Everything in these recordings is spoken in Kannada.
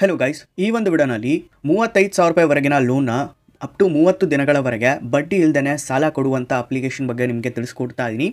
ಹಲೋ ಗೈಸ್ ಈ ಒಂದು ವಿಡೋನಲ್ಲಿ ಮೂವತ್ತೈದು ಸಾವಿರ ರೂಪಾಯಿವರೆಗಿನ ಲೋನ್ನ ಅಪ್ ಟು ಮೂವತ್ತು ದಿನಗಳವರೆಗೆ ಬಡ್ಡಿ ಇಲ್ಲದೇ ಸಾಲ ಕೊಡುವಂಥ ಅಪ್ಲಿಕೇಶನ್ ಬಗ್ಗೆ ನಿಮಗೆ ತಿಳಿಸ್ಕೊಡ್ತಾ ಇದ್ದೀನಿ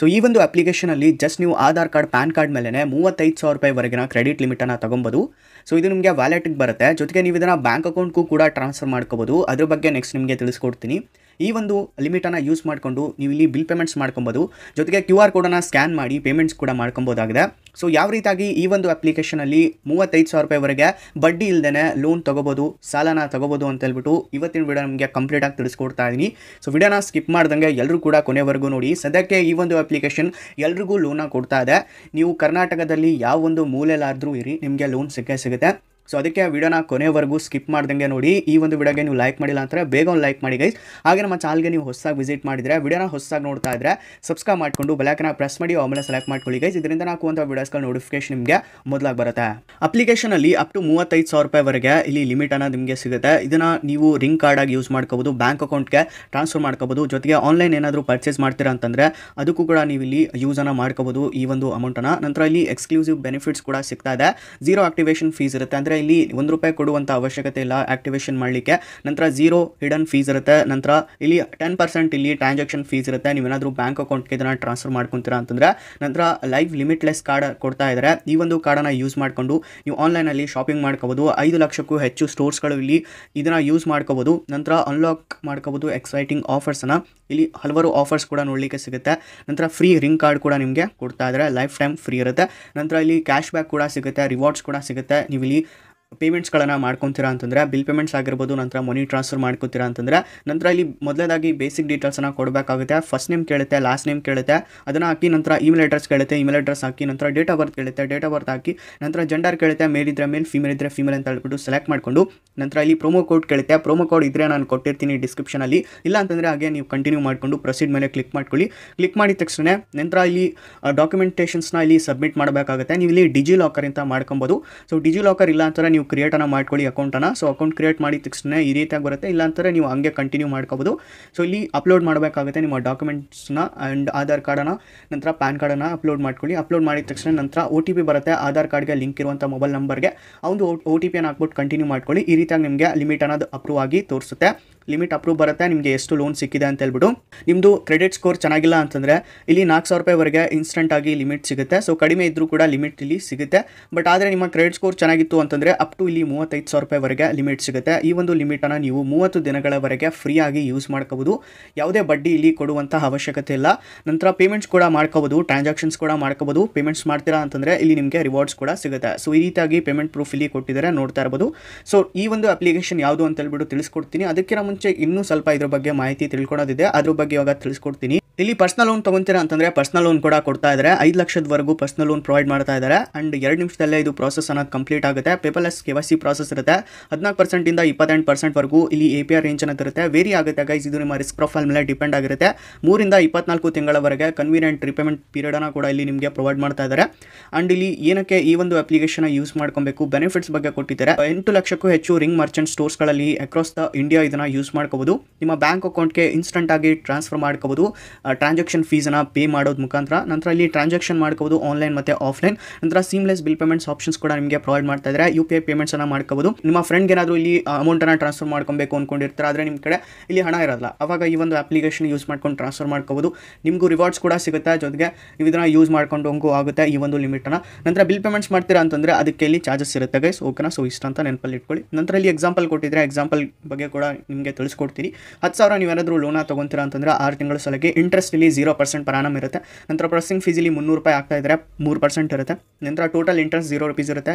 ಸೊ ಈ ಒಂದು ಅಪ್ಲಿಕೇಶನಲ್ಲಿ ಜಸ್ಟ್ ನೀವು ಆಧಾರ್ ಕಾರ್ಡ್ ಪ್ಯಾನ್ ಕಾರ್ಡ್ ಮೇಲೇ ಮೂವತ್ತೈದು ಸಾವಿರ ವರೆಗಿನ ಕ್ರೆಡಿಟ್ ಲಿಮಿಟನ್ನು ತೊಗೊಬೋದು ಸೊ ಇದು ನಿಮಗೆ ವ್ಯಾಲೆಟಿಗೆ ಬರುತ್ತೆ ಜೊತೆಗೆ ನೀವು ಇದನ್ನು ಬ್ಯಾಂಕ್ ಅಕೌಂಟ್ಗೂ ಕೂಡ ಟ್ರಾನ್ಸ್ಫರ್ ಮಾಡ್ಕೋಬೋದು ಅದ್ರ ಬಗ್ಗೆ ನೆಕ್ಸ್ಟ್ ನಿಮಗೆ ತಿಳಿಸ್ಕೊಡ್ತೀನಿ ಈ ಒಂದು ಲಿಮಿಟನ್ನು ಯೂಸ್ ಮಾಡಿಕೊಂಡು ನೀವು ಇಲ್ಲಿ ಬಿಲ್ ಪೇಮೆಂಟ್ಸ್ ಮಾಡ್ಕೊಬೋದು ಜೊತೆಗೆ ಕ್ಯೂ ಆರ್ ಕೋಡನ್ನು ಸ್ಕ್ಯಾನ್ ಮಾಡಿ ಪೇಮೆಂಟ್ಸ್ ಕೂಡ ಮಾಡ್ಕೊಬೋದಾಗಿದೆ ಸೊ ಯಾವ ರೀತಿಯಾಗಿ ಈ ಒಂದು ಅಪ್ಲಿಕೇಶನಲ್ಲಿ ಮೂವತ್ತೈದು ಸಾವಿರ ರೂಪಾಯಿವರೆಗೆ ಬಡ್ಡಿ ಇಲ್ಲದೇ ಲೋನ್ ತೊಗೋಬೋದು ಸಾಲನ ತಗೋಬೋದು ಅಂತ ಹೇಳ್ಬಿಟ್ಟು ಇವತ್ತಿನ ವಿಡಿಯೋ ನಿಮಗೆ ಕಂಪ್ಲೀಟಾಗಿ ತಿಳಿಸ್ಕೊಡ್ತಾ ಇದ್ದೀನಿ ಸೊ ವಿಡಿಯೋನ ಸ್ಕಿಪ್ ಮಾಡ್ದಂಗೆ ಎಲ್ಲರೂ ಕೂಡ ಕೊನೆವರೆಗೂ ನೋಡಿ ಸದ್ಯಕ್ಕೆ ಈ ಒಂದು ಅಪ್ಲಿಕೇಶನ್ ಎಲ್ರಿಗೂ ಲೋನ ಕೊಡ್ತಾ ಇದೆ ನೀವು ಕರ್ನಾಟಕದಲ್ಲಿ ಯಾವ ಒಂದು ಮೂಲೆಯಲ್ಲಾದರೂ ಇರಿ ನಿಮಗೆ ಲೋನ್ ಸಿಕ್ಕೇ ಸಿಗುತ್ತೆ ಸೊ ಅದಕ್ಕೆ ವಿಡಿಯೋನ ಕೊನೆವರೆಗೂ ಸ್ಕಿಪ್ ಮಾಡ್ದಂಗೆ ನೋಡಿ ಈ ಒಂದು ವಿಡಿಯೋಗೆ ನೀವು ಲೈಕ್ ಮಾಡಿಲ್ಲ ಅಂದರೆ ಬೇಗ ಒಂದು ಲೈಕ್ ಮಾಡಿ ಗೈಸ್ ಹಾಗೆ ನಮ್ಮ ಚಾನಲ್ಗೆ ನೀವು ಹೊಸದಾಗಿ ವಿಸಿಟ್ ಮಾಡಿದರೆ ವಿಡಿಯೋನ ಹೊಸದಾಗಿ ನೋಡ್ತಾ ಇದ್ದರೆ ಸಬ್ಸ್ಕ್ರೈಬ್ ಮಾಡಿಕೊಂಡು ಬೆಲಾಕನ ಪ್ರೆಸ್ ಮಾಡಿ ಆಮೇಲೆ ಸೆಲೆಕ್ಟ್ ಮಾಡ್ಕೊಳ್ಳಿ ಗೈಸ್ ಇದರಿಂದ ನಾವು ಅಂತ ವಿಡಿಯೋಸ್ಗಳ ನೋಟಿಫಿಕೇಶನ್ ನಿಮಗೆ ಮೊದಲಾಗಿ ಬರುತ್ತೆ ಅಪ್ಲಿಕೇಶನಲ್ಲಿ ಅಪ್ ಟು ಮೂವತ್ತೈದು ಸಾವಿರ ರೂಪಾಯಿವರೆಗೆ ಇಲ್ಲಿ ಲಿಮಿಟನ್ನು ನಿಮಗೆ ಸಿಗುತ್ತೆ ಇದನ್ನು ನೀವು ರಿಂಗ್ ಕಾರ್ಡಾಗಿ ಯೂಸ್ ಮಾಡ್ಕೋಬೋದು ಬ್ಯಾಂಕ್ ಅಕೌಂಟ್ಗೆ ಟ್ರಾನ್ಸ್ಫರ್ ಮಾಡ್ಕೋಬೋದು ಜೊತೆಗೆ ಆನ್ಲೈನ್ ಏನಾದರೂ ಪರ್ಚೇಸ್ ಮಾಡ್ತೀರಾ ಅಂತಂದರೆ ಅದಕ್ಕೂ ಕೂಡ ನೀವು ಇಲ್ಲಿ ಯೂಸನ್ನು ಮಾಡ್ಕೋಬೋದು ಈ ಒಂದು ಅಮೌಂಟನ್ನು ನಂತರ ಇಲ್ಲಿ ಎಕ್ಸ್ಕ್ಲೂಸಿವ್ ಬೆನಿಫಿಟ್ಸ್ ಕೂಡ ಸಿಗ್ತಾ ಇದೆ ಜೀರೋ ಆಕ್ಟಿವೇಷನ್ ಫೀಸ್ ಇರುತ್ತೆ ಅಂದರೆ ಇಲ್ಲಿ ಒಂದು ರೂಪಾಯಿ ಕೊಡುವಂಥ ಅವಶ್ಯಕತೆ ಇಲ್ಲ ಆಕ್ಟಿವೇಷನ್ ಮಾಡಲಿಕ್ಕೆ ನಂತರ ಝೀರೋ ಹಿಡನ್ ಫೀಸ್ ಇರುತ್ತೆ ನಂತರ ಇಲ್ಲಿ ಟೆನ್ ಪರ್ಸೆಂಟ್ ಇಲ್ಲಿ ಟ್ರಾನ್ಸಾಕ್ಷನ್ ಫೀಸ್ ಇರುತ್ತೆ ನೀವೇನಾದರೂ ಬ್ಯಾಂಕ್ ಅಕೌಂಟ್ಗೆ ಇದನ್ನು ಟ್ರಾನ್ಸ್ಫರ್ ಮಾಡ್ಕೊತೀರಾ ಅಂತಂದರೆ ನಂತರ ಲೈವ್ ಲಿಮಿಟ್ಲೆಸ್ ಕಾರ್ಡ್ ಕೊಡ್ತಾ ಇದ್ದಾರೆ ಈ ಒಂದು ಕಾರ್ಡನ್ನು ಯೂಸ್ ಮಾಡಿಕೊಂಡು ನೀವು ಆನ್ಲೈನಲ್ಲಿ ಶಾಪಿಂಗ್ ಮಾಡ್ಕೋಬೋದು ಐದು ಲಕ್ಷಕ್ಕೂ ಹೆಚ್ಚು ಸ್ಟೋರ್ಸ್ಗಳು ಇಲ್ಲಿ ಇದನ್ನು ಯೂಸ್ ಮಾಡ್ಕೋಬೋದು ನಂತರ ಅನ್ಲಾಕ್ ಮಾಡ್ಕೋಬೋದು ಎಕ್ಸೈಟಿಂಗ್ ಆಫರ್ಸನ್ನು ಇಲ್ಲಿ ಹಲವಾರು ಆಫರ್ಸ್ ಕೂಡ ನೋಡಲಿಕ್ಕೆ ಸಿಗುತ್ತೆ ನಂತರ ಫ್ರೀ ರಿಂಗ್ ಕಾರ್ಡ್ ಕೂಡ ನಿಮಗೆ ಕೊಡ್ತಾ ಇದ್ದಾರೆ ಲೈಫ್ ಟೈಮ್ ಫ್ರೀ ಇರುತ್ತೆ ನಂತರ ಇಲ್ಲಿ ಕ್ಯಾಶ್ ಬ್ಯಾಕ್ ಕೂಡ ಸಿಗುತ್ತೆ ರಿವಾರ್ಡ್ಸ್ ಕೂಡ ಸಿಗುತ್ತೆ ನೀವು ಇಲ್ಲಿ ಪೇಮೆಂಟ್ಸ್ಗಳನ್ನು ಮಾಡ್ಕೊತೀರಾ ಅಂತಂದರೆ ಬಿಲ್ ಪೇಮೆಂಟ್ಸ್ ಆಗಿರ್ಬೋದು ನಂತರ ಮನಿ ಟ್ರಾನ್ಸ್ಫರ್ ಮಾಡ್ಕೊತೀರಾ ಅಂತಂದರೆ ನಂತರ ಇಲ್ಲಿ ಮೊದಲೇದಾಗಿ ಬೇಸಿಕ್ ಡೀಟೇಲ್ಸನ್ನು ಕೊಡಬೇಕಾಗುತ್ತೆ ಫಸ್ಟ್ ನೇಮ್ ಕೇಳುತ್ತೆ ಲಾಸ್ಟ್ ನೇಮ್ ಕೇಳುತ್ತೆ ಅದನ್ನು ಹಾಕಿ ನಂತರ ಇಮೇಲ್ ಅಡ್ರೆಸ್ ಕೇಳುತ್ತೆ ಇಮೇಲ್ ಅಡ್ರೆಸ್ ಹಾಕಿ ನಂತರ ಡೇಟ್ ಆಫ್ ಬರ್ತ್ ಕೇಳುತ್ತೆ ಡೇಟ್ ಆಫ್ ಬರ್ತ್ ಹಾಕಿ ನಂತರ ಜೆಂಡರ್ ಕೇಳುತ್ತೆ ಮೇಲ್ ಇದ್ದರೆ ಮೇಲ್ ಫೀಮೇಲ್ ಇದ್ದರೆ ಫೀಮೇಲ್ ಅಂತ ಹೇಳ್ಬಿಟ್ಟು ಸೆಲೆಕ್ಟ್ ಮಾಡಿಕೊಂಡು ನಂತರ ಇಲ್ಲಿ ಪ್ರೊಮೋ ಕೋಡ್ ಕೇಳುತ್ತೆ ಪ್ರೊಮೋ ಕೋಡ್ ಇದ್ದರೆ ನಾನು ಕೊಟ್ಟಿರ್ತೀನಿ ಡಿಸ್ಕ್ರಿಪ್ಷನಲ್ಲಿ ಇಲ್ಲ ಅಂತಂದರೆ ಹಾಗೆ ನೀವು ಕಂಟಿನ್ಯೂ ಮಾಡಿಕೊಂಡು ಪ್ರೊಸೀಡ್ ಮೇಲೆ ಕ್ಲಿಕ್ ಮಾಡ್ಕೊಳ್ಳಿ ಕ್ಲಿಕ್ ಮಾಡಿದ ತಕ್ಷಣ ನಂತರ ಇಲ್ಲಿ ಡಾಕ್ಯುಮೆಂಟೇಷನ್ಸ್ನ ಇಲ್ಲಿ ಸಬ್ಮಿಟ್ ಮಾಡಬೇಕಾಗುತ್ತೆ ನೀವು ಇಲ್ಲಿ ಡಿಜಿ ಲಾಕರ್ ಅಂತ ಮಾಡ್ಕೊಬೋದು ಸೊ ಡಿಜಿ ಲಾಕರ್ ಇಲ್ಲ ಅಂತಂದರೆ ನೀವು ಕ್ರಿಯೇಟನ್ನು ಮಾಡ್ಕೊಳ್ಳಿ ಅಕೌಂಟನ್ನು ಸೊ ಅಕೌಂಟ್ ಕ್ರಿಯೇಟ್ ಮಾಡಿದ ತಕ್ಷಣ ಈ ರೀತಿಯಾಗಿ ಬರುತ್ತೆ ಇಲ್ಲಾಂದರೆ ನೀವು ಹಂಗೆ ಕಂಟಿನ್ಯೂ ಮಾಡ್ಕೋಬೋದು ಸೊ ಇಲ್ಲಿ ಅಪ್ಲೋಡ್ ಮಾಡಬೇಕಾಗುತ್ತೆ ನಿಮ್ಮ ಡಾಕ್ಯುಮೆಂಟ್ಸ್ನ ಆ್ಯಂಡ್ ಆಧಾರ್ ಕಾರ್ಡನ್ನು ನಂತರ ಪ್ಯಾನ್ ಕಾರ್ಡನ್ನು ಅಪ್ಲೋಡ್ ಮಾಡ್ಕೊಳ್ಳಿ ಅಪ್ಲೋಡ್ ಮಾಡಿದ ತಕ್ಷಣ ನಂತರ ಒ ಟಿ ಪಿ ಬರುತ್ತೆ ಆಧಾರ್ ಕಾರ್ಡ್ಗೆ ಲಿಂಕ್ ಇರುವಂಥ ಮೊಬೈಲ್ ನಂಬರ್ಗೆ ಒಂದು ಒ ಟಿ ಪಿಯನ್ನು ಹಾಕ್ಬಿಟ್ಟು ಕಂಟಿನ್ಯೂ ಮಾಡ್ಕೊಳ್ಳಿ ಈ ರೀತಿಯಾಗಿ ನಿಮಗೆ ಲಿಮಿಟ್ ಅನ್ನೋದು ಅಪ್ರೂವ್ ಆಗಿ ತೋರಿಸುತ್ತೆ ಲಿಮಿಟ್ ಅಪ್ರೂವ್ ಬರುತ್ತೆ ನಿಮಗೆ ಎಷ್ಟು ಲೋನ್ ಸಿಕ್ಕಿದೆ ಅಂತ ಹೇಳ್ಬಿಟ್ಟು ನಿಮ್ಮದು ಕ್ರೆಡಿಟ್ ಸ್ಕೋರ್ ಚೆನ್ನಾಗಿಲ್ಲ ಅಂತಂದರೆ ಇಲ್ಲಿ ನಾಲ್ಕು ಸಾವಿರ ರೂಪಾಯಿವರೆಗೆ ಇನ್ಸ್ಟೆಂಟ್ ಆಗಿ ಲಿಮಿಟ್ ಸಿಗುತ್ತೆ ಸೊ ಕಡಿಮೆ ಇದ್ದರೂ ಕೂಡ ಲಿಮಿಟ್ ಇಲ್ಲಿ ಸಿಗುತ್ತೆ ಬಟ್ ಆದರೆ ನಿಮ್ಮ ಕ್ರೆಡಿಟ್ ಸ್ಕೋರ್ ಚೆನ್ನಾಗಿತ್ತು ಅಂತಂದರೆ ಅಪ್ ಟು ಇಲ್ಲಿ ಮೂವತ್ತೈದು ಸಾವಿರ ರೂಪಾಯಿವರೆಗೆ ಲಿಮಿಟ್ ಸಿಗುತ್ತೆ ಈ ಒಂದು ಲಿಮಿಟನ್ನು ನೀವು ಮೂವತ್ತು ದಿನಗಳವರೆಗೆ ಫ್ರೀಯಾಗಿ ಯೂಸ್ ಮಾಡ್ಕೋಬೋದು ಯಾವುದೇ ಬಡ್ಡಿ ಇಲ್ಲಿ ಕೊಡುವಂಥ ಅವಶ್ಯಕತೆ ಇಲ್ಲ ನಂತರ ಪೇಮೆಂಟ್ಸ್ ಕೂಡ ಮಾಡ್ಕೋಬೋದು ಟ್ರಾನ್ಸಾಕ್ಷನ್ಸ್ ಕೂಡ ಮಾಡ್ಕೋಬೋದು ಪೇಮೆಂಟ್ಸ್ ಮಾಡ್ತೀರಾ ಅಂತಂದರೆ ಇಲ್ಲಿ ನಿಮಗೆ ರಿವಾರ್ಡ್ಸ್ ಕೂಡ ಸಿಗುತ್ತೆ ಸೊ ಈ ರೀತಿಯಾಗಿ ಪೇಮೆಂಟ್ ಪ್ರೂಫ್ ಇಲ್ಲಿ ಕೊಟ್ಟಿದ್ದಾರೆ ನೋಡ್ತಾ ಇರ್ಬೋದು ಸೊ ಈ ಒಂದು ಅಪ್ಲಿಕೇಶನ್ ಯಾವುದು ಅಂತ ಹೇಳ್ಬಿಟ್ಟು ತಿಳಿಸ್ಕೊಡ್ತೀನಿ ಅದಕ್ಕಿಂತ ಮುಂಚೆ ಮುಂಚೆ ಇನ್ನೂ ಸ್ವಲ್ಪ ಇದ್ರ ಬಗ್ಗೆ ಮಾಹಿತಿ ತಿಳ್ಕೊಳೋದಿದೆ ಅದ್ರ ಬಗ್ಗೆ ಇವಾಗ ತಿಳಿಸ್ಕೊಡ್ತೀನಿ ಇಲ್ಲಿ ಪರ್ಸನಲ್ ಲೋನ್ ತಗೊಂತೀರಾ ಅಂತಂದ್ರೆ ಪರ್ಸ್ನಲ್ ಲೋನ್ ಕೂಡ ಕೊಡ್ತಾ ಇದ್ದಾರೆ ಐದು ಲಕ್ಷದವರೆಗೂ ಪರ್ಸ್ನಲ್ ಲೋನ್ ಪ್ರೊವೈಡ್ ಮಾಡ್ತಾ ಇದ್ದಾರೆ ಅಂಡ್ ಎರಡು ನಿಮಿಷದಲ್ಲೇ ಇದು ಪ್ರೊಸೆಸ್ ಅನ್ನೋದು ಕಂಪ್ಲೀಟ್ ಆಗುತ್ತೆ ಲೆಸ್ ಕೆ ವೈ ಪ್ರೊಸೆಸ್ ಇರುತ್ತೆ ಹದಿನಾಲ್ಕು ಇಂದ ಇಪ್ಪತ್ತೆಂಟು ವರೆಗೂ ಇಲ್ಲಿ ಎ ಪಿ ಆರ್ ರೇಂಜ್ ಅನ್ನೋದು ಇರುತ್ತೆ ವೇರಿ ಆಗುತ್ತೆ ಗೈಸ್ ಇದು ನಿಮ್ಮ ರಿಸ್ಕ್ ಪ್ರೊಫೈಲ್ ಮೇಲೆ ಡಿಪೆಂಡ್ ಆಗಿರುತ್ತೆ ಮೂರಿಂದ ಇಪ್ಪತ್ನಾಲ್ಕು ತಿಂಗಳವರೆಗೆ ಕನ್ವೀನಿಯಂಟ್ ರಿಪೇಮೆಂಟ್ ಪೀರಿಯಡನ್ನು ಕೂಡ ಇಲ್ಲಿ ನಿಮಗೆ ಪ್ರೊವೈಡ್ ಮಾಡ್ತಾ ಇದ್ದಾರೆ ಅಂಡ್ ಇಲ್ಲಿ ಏನಕ್ಕೆ ಈ ಒಂದು ಅಪ್ಲಿಕೇಶನ್ ಯೂಸ್ ಮಾಡ್ಕೊಬೇಕು ಬೆನಿಫಿಟ್ಸ್ ಬಗ್ಗೆ ಕೊಟ್ಟಿದ್ದಾರೆ ಎಂಟು ಲಕ್ಷಕ್ಕೂ ಹೆಚ್ಚು ರಿಂಗ್ ಮರ್ಚೆಂಟ್ ಸ್ಟೋರ್ಸ್ಗಳಲ್ಲಿ ಅಕ್ರಾಸ್ ದ ಇಂಡಿಯಾ ಇದನ್ನ ಯೂಸ್ ಮಾಡ್ಕೋಬಹುದು ನಿಮ್ಮ ಬ್ಯಾಂಕ್ ಅಕೌಂಟ್ಗೆ ಇನ್ಸ್ಟಂಟ್ ಆಗಿ ಟ್ರಾನ್ಸ್ಫರ್ ಮಾಡ್ಕೋಬಹುದು ಟ್ರಾನ್ಸಾಕ್ಷನ್ ಫೀಸನ್ನು ಪೇ ಮಾಡೋದು ಮುಖಾಂತರ ನಂತರ ಇಲ್ಲಿ ಟ್ರಾನ್ಸಾಕ್ಷನ್ ಮಾಡ್ಕೋಬೋದು ಆನ್ಲೈನ್ ಮತ್ತು ಆಫ್ಲೈನ್ ನಂತರ ಸೀಮ್ಲೆಸ್ ಬಿಲ್ ಪೇಮೆಂಟ್ಸ್ ಆಪ್ಷನ್ಸ್ ಕೂಡ ನಿಮಗೆ ಪ್ರೊವೈಡ್ ಮಾಡ್ತಾ ಇದ್ದಾರೆ ಯು ಪಿ ಐ ಪೇಮೆಂಟ್ಸನ್ನು ಮಾಡ್ಕೋಬೋದು ನಿಮ್ಮ ಫ್ರೆಂಡ್ಗೆ ಏನಾದರೂ ಇಲ್ಲಿ ಅಮೌಂಟನ್ನು ಟ್ರಾನ್ಸ್ಫರ್ ಮಾಡ್ಕೊಬೇಕು ಅಂದ್ಕೊಂಡಿರ್ತಾರೆ ಆದರೆ ನಿಮ್ಮ ಕಡೆ ಇಲ್ಲಿ ಹಣ ಇರಲ್ಲ ಅವಾಗ ಈ ಒಂದು ಅಪ್ಲಿಕೇಶನ್ ಯೂಸ್ ಮಾಡ್ಕೊಂಡು ಟ್ರಾನ್ಸ್ಫರ್ ಮಾಡ್ಕೋಬೋದು ನಿಮಗೂ ರಿವಾರ್ಡ್ಸ್ ಕೂಡ ಸಿಗುತ್ತೆ ಜೊತೆಗೆ ಇದನ್ನು ಯೂಸ್ ಮಾಡ್ಕೊಂಡು ಹಂಗೂ ಆಗುತ್ತೆ ಈ ಒಂದು ಲಿಮಿಟನ್ನು ನಂತರ ಬಿಲ್ ಪೇಮೆಂಟ್ಸ್ ಮಾಡ್ತೀರಾ ಅಂತಂದರೆ ಅದಕ್ಕೆ ಇಲ್ಲಿ ಚಾರ್ಜಸ್ ಇರುತ್ತೆ ಗೈಸ್ ಓಕೆನಾ ಸೊ ಇಷ್ಟ ಅಂತ ನೆನಪಲ್ಲಿ ಇಟ್ಕೊಳ್ಳಿ ನಂತರ ಇಲ್ಲಿ ಎಕ್ಸಾಂಪಲ್ ಕೊಟ್ಟಿದ್ರೆ ಎಕ್ಸಾಂಪಲ್ ಬಗ್ಗೆ ಕೂಡ ನಿಮಗೆ ತಿಳಿಸ್ಕೊಡ್ತೀನಿ ಹತ್ತು ಸಾವಿರ ಏನಾದರೂ ಲೋನ ತೊಗೊತೀರಾ ಅಂತಂದರೆ ಆರು ತಿಂಗಳ ಸಲಕ್ಕೆ ಇಂಟ್ರೆಸ್ಟ್ ಇಂಟ್ರೆಸ್ಟ್ ಇಲ್ಲಿ ಜೀರೋ ಪರ್ಸೆಂಟ್ ಪರಾನಮ್ ಇರುತ್ತೆ ನಂತರ ಪ್ರೊಸೆಸಿಂಗ್ ಫೀಸ್ ಇಲ್ಲಿ ಮುನ್ನೂರು ರೂಪಾಯಿ ಆಗ್ತಾ ಇದ್ದರೆ ಮೂರು ಪರ್ಸೆಂಟ್ ಇರುತ್ತೆ ನಂತರ ಟೋಟಲ್ ಇಂಟ್ರೆಸ್ಟ್ ಜೀರೋ ರುಪೀಸ್ ಇರುತ್ತೆ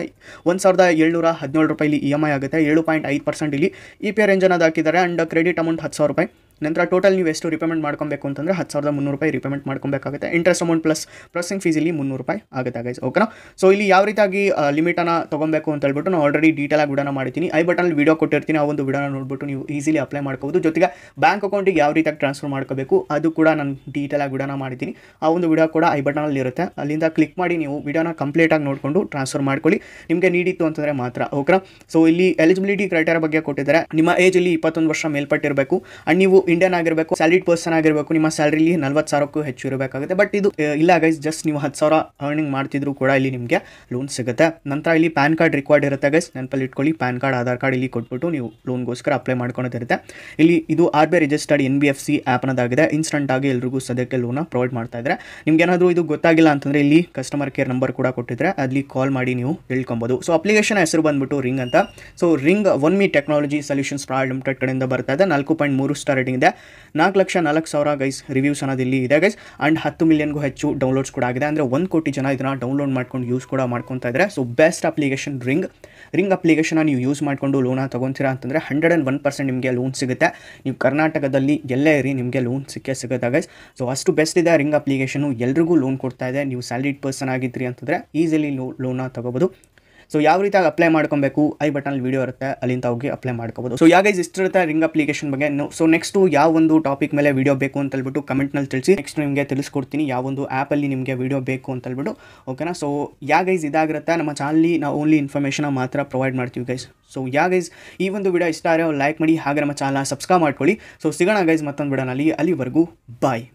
ಒಂದು ಸಾವಿರದ ಏಳ್ನೂರ ಹದಿನೇಳು ರೂಪಾಯಿ ಇ ಎಮ್ ಐ ಆಗುತ್ತೆ ಏಳು ಪಾಯಿಂಟ್ ಐದು ಪರ್ಸೆಂಟ್ ಇಲ್ಲಿ ಇ ಪಿ ಆರ್ ಎಂಜನ್ ಅದು ಹಾಕಿದ್ದಾರೆ ಆ್ಯಂಡ್ ಕ್ರೆಡಿಟ್ ಅಮೌಂಟ್ ಹತ್ತು ಸಾವಿರ ರೂಪಾಯಿ ನಂತರ ಟೋಟಲ್ ನೀವು ಎಷ್ಟು ರಿಪೇಮೆಂಟ್ ಮಾಡ್ಕೊಬೇಕು ಅಂತಂದರೆ ಹತ್ತು ಸಾವಿರದ ಮುನ್ನೂರು ರೂಪಾಯಿ ರಿಪೇಮೆಂಟ್ ಮಾಡ್ಕೊಬೇಕಾಗುತ್ತೆ interest amount plus processing fees ಇಲ್ಲಿ ಮುನ್ನೂರು ರೂಪಾಯಿ ಆಗುತ್ತೆ ಗೈಸ್ ಓಕೆನಾ ಸೊ ಇಲ್ಲಿ ಯಾವ ರೀತಿಯಾಗಿ ಲಿಮಿಟನ್ನು ತೊಗೊಬೇಕು ಅಂತ ಹೇಳ್ಬಿಟ್ಟು ನಾನು ಆಲ್ರೆಡಿ ಡೀಟೇಲಾಗಿ ವಿಡೋನ ಮಾಡ್ತೀನಿ ಐ ಬಟನಲ್ಲಿ ವಿಡಿಯೋ ಕೊಟ್ಟಿರ್ತೀನಿ ಆ ಒಂದು ವಿಡೋನ ನೋಡ್ಬಿಟ್ಟು ನೀವು ಈಸಿಲಿ ಅಪ್ಲೈ ಮಾಡ್ಕೋಬಹುದು ಜೊತೆಗೆ ಬ್ಯಾಂಕ್ ಅಕೌಂಟಿಗೆ ಯಾವ ರೀತಿಯಾಗಿ ಟ್ರಾನ್ಸ್ಫರ್ ಮಾಡ್ಕೋಬೇಕು ಅದು ಕೂಡ ನಾನು ಡೀಟೇಲಾಗಿ ವಿಡೋನ ಮಾಡ್ತೀನಿ ಆ ಒಂದು ವಿಡಿಯೋ ಕೂಡ ಐ ಬಟನಲ್ಲಿ ಇರುತ್ತೆ ಅಲ್ಲಿಂದ ಕ್ಲಿಕ್ ಮಾಡಿ ನೀವು ವಿಡಿಯೋನ ಕಂಪ್ಲೀಟಾಗಿ ನೋಡಿಕೊಂಡು ಟ್ರಾನ್ಸ್ಫರ್ ಮಾಡ್ಕೊಳ್ಳಿ ನಿಮಗೆ ನೀಡಿತ್ತು ಅಂತಂದರೆ ಮಾತ್ರ ಓಕೆನಾ ಸೊ ಇಲ್ಲಿ ಎಲಿಜಿಬಿಲಿಟಿ ಕ್ರೈಟೇರಿಯಾ ಬಗ್ಗೆ ಕೊಟ್ಟಿದ್ದಾರೆ ನಿಮ್ಮ ಏಜಲ್ಲಿ ಇಪ್ಪತ್ತೊಂದು ವರ್ಷ ಮೇಲ್ಪಟ್ಟಿರಬೇಕು ಆ್ಯಂಡ್ ನೀವು ಇಂಡಿಯನ್ ಆಗಿರಬೇಕು ಸ್ಯಾಲಿಡ್ ಪರ್ಸನ್ ಆಗಿರಬೇಕು ನಿಮ್ಮ ಸ್ಯಾಲರಿಲಿ ನಲ್ವತ್ತು ಸಾವಿರಕ್ಕೂ ಹೆಚ್ಚು ಇರಬೇಕಾಗುತ್ತೆ ಬಟ್ ಇದು ಇಲ್ಲ ಗೈಸ್ ಜಸ್ಟ್ ನೀವು ಹತ್ತು ಸಾವಿರ ಅರ್ನಿಂಗ್ ಮಾಡ್ತಿದ್ರು ಕೂಡ ಇಲ್ಲಿ ನಿಮಗೆ ಲೋನ್ ಸಿಗುತ್ತೆ ನಂತರ ಇಲ್ಲಿ ಪ್ಯಾನ್ ಕಾರ್ಡ್ ರಿಕ್ವೈರ್ಡ್ ಇರುತ್ತೆ ಗೈಸ್ ನೆನಪಲ್ಲಿ ಇಟ್ಕೊಳ್ಳಿ ಪ್ಯಾನ್ ಕಾರ್ಡ್ ಆಧಾರ್ ಕಾರ್ಡ್ ಇಲ್ಲಿ ಕೊಟ್ಬಿಟ್ಟು ನೀವು ಲೋನ್ಗೋಸ್ಕರ ಅಪ್ಲೈ ಮಾಡ್ಕೊಳ್ತಿರುತ್ತೆ ಇಲ್ಲಿ ಇದು R B I registered N B F C ಆ್ಯಪ್ನದಾಗಿದೆ ಇನ್ಸ್ಟಂಟ್ ಆಗಿ ಎಲ್ರಿಗೂ ಸದ್ಯಕ್ಕೆ ಲೋನ್ ಪ್ರೊವೈಡ್ ಮಾಡ್ತಾ ಇದ್ದಾರೆ ನಿಮ್ಗೆ ಏನಾದರೂ ಇದು ಗೊತ್ತಾಗಿಲ್ಲ ಅಂತಂದ್ರೆ ಇಲ್ಲಿ ಕಸ್ಟಮರ್ ಕೇರ್ ನಂಬರ್ ಕೂಡ ಕೊಟ್ಟಿದ್ರೆ ಅಲ್ಲಿ ಕಾಲ್ ಮಾಡಿ ನೀವು ತಿಳ್ಕೊಬೋದು ಸೊ ಅಪ್ಲಿಕೇಶನ್ ಹೆಸರು ಬಂದ್ಬಿಟ್ಟು ರಿಂಗ್ ಅಂತ so Ring OnEMI technology solutions ಪ್ರಾಡ್ ಲಿಮಿಟೆಡ್ ಕಡೆಯಿಂದ ಬರ್ತಾ ಇದೆ ನಾಲ್ಕು ಪಾಯಿಂಟ್ ಮೂರು ಸ್ಟಾರ್ ರೇಟಿಂಗ್ ಮಾಡಿದ್ದೆ ನಾಲ್ಕು ಲಕ್ಷ ನಾಲ್ಕು ಸಾವಿರ ಗೈಸ್ ರಿವ್ಯೂಸ್ ಅನ್ನೋದು ಇಲ್ಲಿ ಇದೆ ಗೈಸ್ ಆ್ಯಂಡ್ ಹತ್ತು ಮಿಲಿಯನ್ಗೂ ಹೆಚ್ಚು ಡೌನ್ಲೋಡ್ಸ್ ಕೂಡ ಆಗಿದೆ ಅಂದರೆ ಒಂದು ಕೋಟಿ ಜನ ಇದನ್ನ ಡೌನ್ಲೋಡ್ ಮಾಡ್ಕೊಂಡು ಯೂಸ್ ಕೂಡ ಮಾಡ್ಕೊತಾ ಇದ್ದಾರೆ so best application Ring Ring application ನೀವು ಯೂಸ್ ಮಾಡಿಕೊಂಡು ಲೋನ ತೊಗೊತೀರಾ ಅಂತಂದರೆ ಹಂಡ್ರೆಡ್ ಆ್ಯಂಡ್ ಒನ್ ಪರ್ಸೆಂಟ್ ನಿಮಗೆ ಲೋನ್ ಸಿಗುತ್ತೆ ನೀವು ಕರ್ನಾಟಕದಲ್ಲಿ ಎಲ್ಲೇ ಇರಿ ನಿಮಗೆ ಲೋನ್ ಸಿಕ್ಕೇ ಸಿಗುತ್ತೆ ಗೈಸ್ ಸೊ ಅಷ್ಟು ಬೆಸ್ಟ್ ಇದೆ ರಿಂಗ್ ಅಪ್ಲಿಕೇಶನು ಎಲ್ರಿಗೂ ಲೋನ್ ಕೊಡ್ತಾ ಇದೆ ನೀವು ಸ್ಯಾಲರಿಡ್ ಪರ್ಸನ್ ಆಗಿದ್ರಿ ಅಂತಂದರೆ ಈಸಿಲಿ ಲೋನ್ ಲೋನ ಸೊ ಯಾವ ರೀತಿ ಅಪ್ಲೈ ಮಾಡ್ಕೊಬೇಕು ಐ ಬಟನಲ್ಲಿ ವಿಡಿಯೋ ಇರುತ್ತೆ ಅಲ್ಲಿಂದ ಹೋಗಿ ಅಪ್ಲೈ ಮಾಡ್ಕೋಬೋದು ಸೊ ಇಷ್ಟ ಇಷ್ಟಿರುತ್ತೆ ರಿಂಗ್ ಅಪ್ಲಿಕೇಶನ್ ಬಗ್ಗೆ ಸೊ ನೆಕ್ಸ್ಟ್ ಯಾವ ಒಂದು ಟಾಪಿಕ್ ಮೇಲೆ ವೀಡಿಯೋ ಬೇಕು ಅಂತ ಹೇಳ್ಬಿಟ್ಟು ಕಮೆಂಟ್ನಲ್ಲಿ ತಿಳಿಸಿ ನೆಕ್ಸ್ಟ್ ನಿಮಗೆ ತಿಳಿಸ್ಕೊಡ್ತೀನಿ ಯಾವೊಂದು ಆ್ಯಪಲ್ಲಿ ನಿಮಗೆ ವಿಡಿಯೋ ಬೇಕು ಅಂತ ಹೇಳ್ಬಿಟ್ಟು ಓಕೆನಾ ಸೊ ಯಾ ಗೈಸ್ ಇದಾಗಿರುತ್ತೆ ನಮ್ಮ ಚಾನಲ್ಲಿ ನಾವು ಓನ್ಲಿ ಇನ್ಫಾರ್ಮೇಷನ್ ಮಾತ್ರ ಪ್ರೊವೈಡ್ ಮಾಡ್ತೀವಿ ಗೈಸ್ ಸೊ ಯಾ ಗೈಸ್ ಈ ಒಂದು ವಿಡಿಯೋ ಇಷ್ಟ ಆದರೆ ಲೈಕ್ ಮಾಡಿ ಹಾಗೆ ನಮ್ಮ ಚಾನಲ್ನ ಸಬ್ಸ್ಕ್ರೈಬ್ ಮಾಡ್ಕೊಳ್ಳಿ ಸೊ ಸಿಗೋಣ ಗೈಸ್ ಮತ್ತೊಂದು ವಿಡಿಯೋನಲ್ಲಿ ಅಲ್ಲಿವರೆಗೂ ಬಾಯ್